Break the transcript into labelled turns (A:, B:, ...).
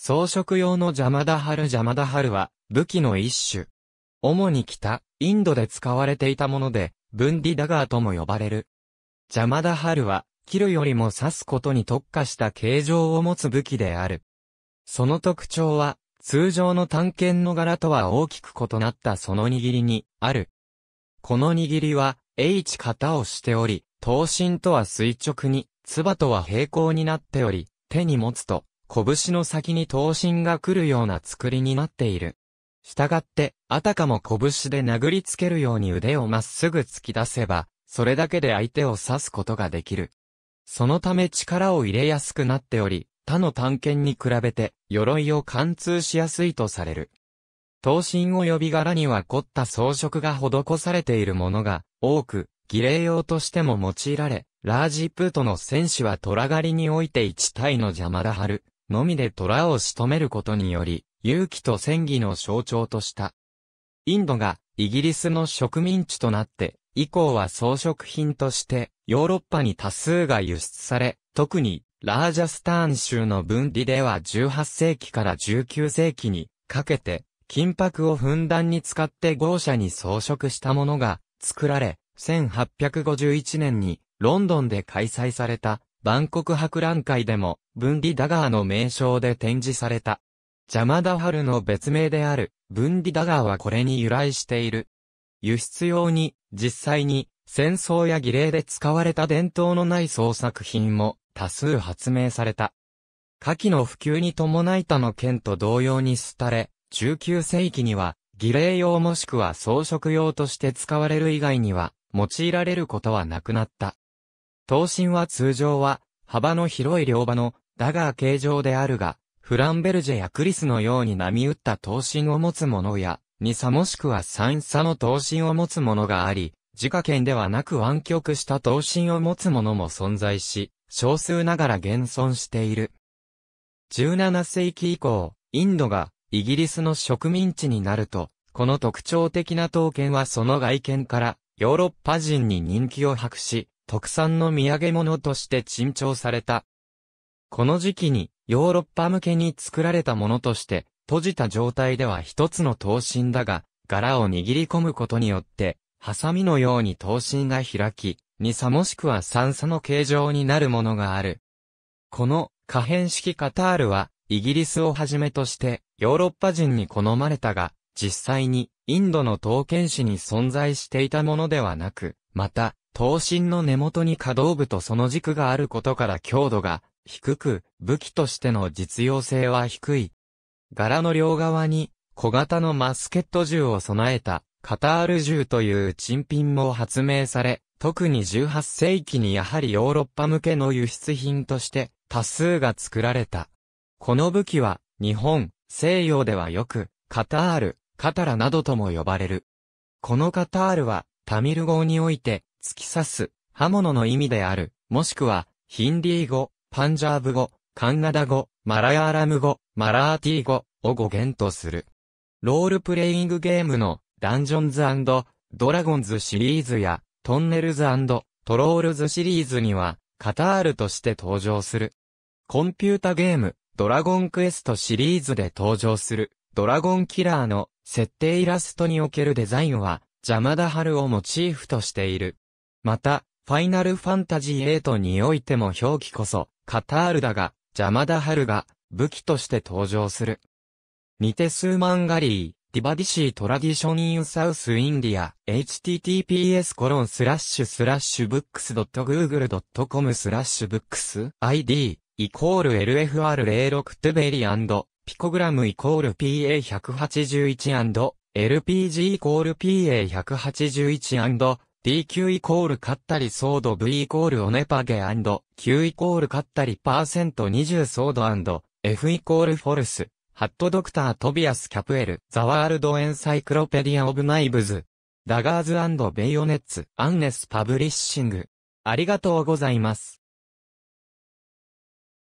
A: 装飾用のジャマダハルジャマダハルは武器の一種。主に北、インドで使われていたもので、ブンディダガーとも呼ばれる。ジャマダハルは、切るよりも刺すことに特化した形状を持つ武器である。その特徴は、通常の探検の柄とは大きく異なったその握りに、ある。この握りは、H 型をしており、刀身とは垂直に、唾とは平行になっており、手に持つと、拳の先に刀身が来るような作りになっている。したがって、あたかも拳で殴りつけるように腕をまっすぐ突き出せば、それだけで相手を刺すことができる。そのため力を入れやすくなっており、他の探検に比べて、鎧を貫通しやすいとされる。刀身及び柄には凝った装飾が施されているものが多く、儀礼用としても用いられ、ラージプートの戦士は虎狩りにおいて一体の邪魔だはる、のみで虎を仕留めることにより、勇気と戦技の象徴とした。インドがイギリスの植民地となって、以降は装飾品としてヨーロッパに多数が輸出され、特にラージャスターン州の分離では18世紀から19世紀にかけて金箔をふんだんに使って豪奢に装飾したものが作られ、1851年にロンドンで開催された万国博覧会でも、文理ダガーの名称で展示された。ジャマダハルの別名である、文理ダガーはこれに由来している。輸出用に、実際に、戦争や儀礼で使われた伝統のない創作品も、多数発明された。火器の普及に伴いたの剣と同様に廃れ、19世紀には、儀礼用もしくは装飾用として使われる以外には、用いられることはなくなった。刀身は通常は、幅の広い両刃の、ダガー形状であるが、フランベルジェやクリスのように波打った刀身を持つものや、2差もしくは3差の刀身を持つものがあり、自家圏ではなく湾曲した刀身を持つものも存在し、少数ながら現存している。17世紀以降、インドがイギリスの植民地になると、この特徴的な刀剣はその外見からヨーロッパ人に人気を博し、特産の土産物として珍重された。この時期にヨーロッパ向けに作られたものとして、閉じた状態では一つの刀身だが、柄を握り込むことによって、ハサミのように刀身が開き、二差もしくは三差の形状になるものがある。この可変式カタールは、イギリスをはじめとしてヨーロッパ人に好まれたが、実際にインドの刀剣士に存在していたものではなく、また刀身の根元に可動部とその軸があることから強度が低く、武器としての実用性は低い。柄の両側に小型のマスケット銃を備えたカタール銃という珍品も発明され、特に18世紀にやはりヨーロッパ向けの輸出品として多数が作られた。この武器は日本、西洋ではよくカタール、カタラなどとも呼ばれる。このカタールはタミル語において突き刺す、刃物の意味である、もしくは、ヒンディー語、パンジャーブ語、カンガダ語、マラヤーラム語、マラーティー語を語源とする。ロールプレイングゲームのダンジョンズドラゴンズシリーズやトンネルズトロールズシリーズにはカタールとして登場する。コンピュータゲームドラゴンクエストシリーズで登場するドラゴンキラーの設定イラストにおけるデザインは邪魔だ春をモチーフとしている。また、ファイナルファンタジー8においても表記こそ、カタールだが、邪魔だハルが、武器として登場する。ニテスマンガリー、ディバディシートラディションインサウスインディア、https コロンスラッシュスラッシュブックス .google.com スラッシュブックス ID イコール LFR06 トゥベリーピコグラムイコール PA181& LPG イコール PA181& PQ イコールカッタリソード V イコールオネパゲ &Q イコールカッタリパーセント20ソード &F イコールフォルス。ハットドクタートビアス・キャプエル、ザワールド・エンサイクロペディア・オブ・ナイブズ、ダガーズベイオネッツ、アンネス・パブリッシング。ありがとうございます。